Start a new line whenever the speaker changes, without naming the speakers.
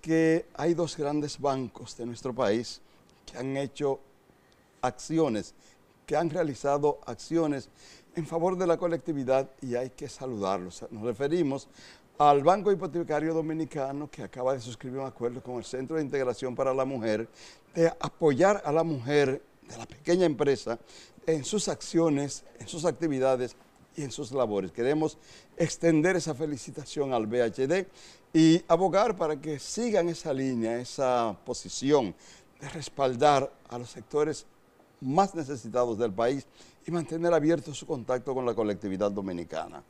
que hay dos grandes bancos de nuestro país que han hecho acciones, que han realizado acciones en favor de la colectividad y hay que saludarlos. Nos referimos al Banco Hipotecario Dominicano que acaba de suscribir un acuerdo con el Centro de Integración para la Mujer de apoyar a la mujer de la pequeña empresa en sus acciones, en sus actividades y en sus labores. Queremos extender esa felicitación al BHD y abogar para que sigan esa línea, esa posición de respaldar a los sectores más necesitados del país y mantener abierto su contacto con la colectividad dominicana.